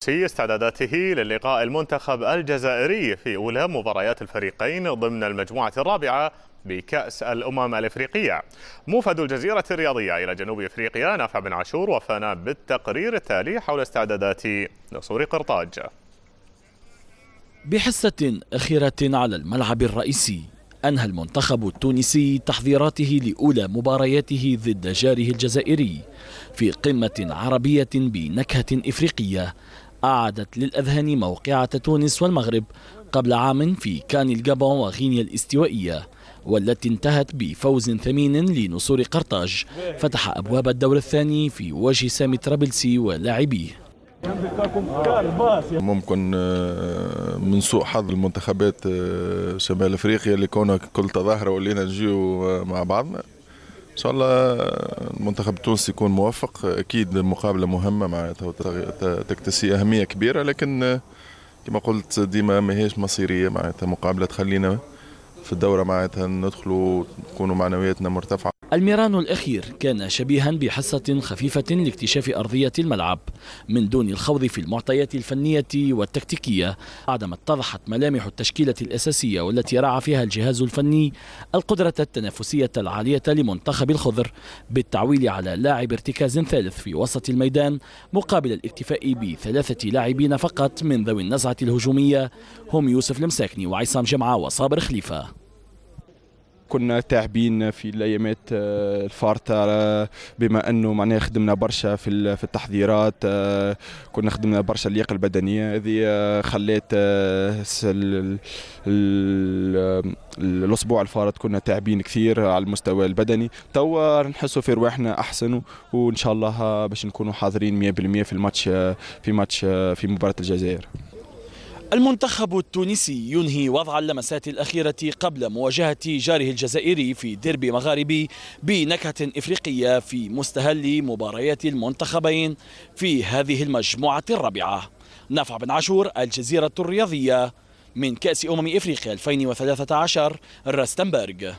في استعداداته للقاء المنتخب الجزائري في أولى مباريات الفريقين ضمن المجموعة الرابعة بكأس الأمم الإفريقية موفد الجزيرة الرياضية إلى جنوب إفريقيا نافع بن عاشور وفانا بالتقرير التالي حول استعدادات نصور قرطاج بحصة أخيرة على الملعب الرئيسي أنهى المنتخب التونسي تحضيراته لأولى مبارياته ضد جاره الجزائري في قمة عربية بنكهة إفريقية أعادت للأذهان موقعة تونس والمغرب قبل عام في كان الجابون وغينيا الاستوائية والتي انتهت بفوز ثمين لنصور قرطاج فتح أبواب الدور الثاني في وجه سامي ترابلسي ولاعبيه ممكن آه، من سوء حظ المنتخبات آه، شمال افريقيا اللي كنا كل تظاهره ولينا نجيو آه، مع بعضنا ان شاء الله المنتخب التونسي يكون موفق اكيد مقابله مهمه معناتها تكتسي اهميه كبيره لكن كما قلت ديما ماهيش مصيريه معناتها مقابله تخلينا في الدوره معناتها ندخلوا تكونوا معنوياتنا مرتفعه الميران الأخير كان شبيها بحصة خفيفة لاكتشاف أرضية الملعب من دون الخوض في المعطيات الفنية والتكتيكية بعدما اتضحت ملامح التشكيلة الأساسية والتي راعى فيها الجهاز الفني القدرة التنافسية العالية لمنتخب الخضر بالتعويل على لاعب ارتكاز ثالث في وسط الميدان مقابل الاكتفاء بثلاثة لاعبين فقط من ذوي النزعة الهجومية هم يوسف المساكني وعصام جمعة وصابر خليفة كنا تعبين في الايامات آه، الفارطه آه، بما انه معناها خدمنا برشا في في التحضيرات آه، كنا خدمنا برشا اللياقه البدنيه هذه خلات الاسبوع الفارط كنا تعبين كثير على المستوى البدني توا نحسوا في رواحنا احسن وان شاء الله باش نكونوا حاضرين 100% في الماتش في ماتش في مباراه الجزائر المنتخب التونسي ينهي وضع اللمسات الأخيرة قبل مواجهة جاره الجزائري في ديربي مغاربي بنكهة إفريقية في مستهل مباريات المنتخبين في هذه المجموعة الرابعة نافع بن عاشور الجزيرة الرياضية من كأس أمم إفريقيا 2013 راستنبرغ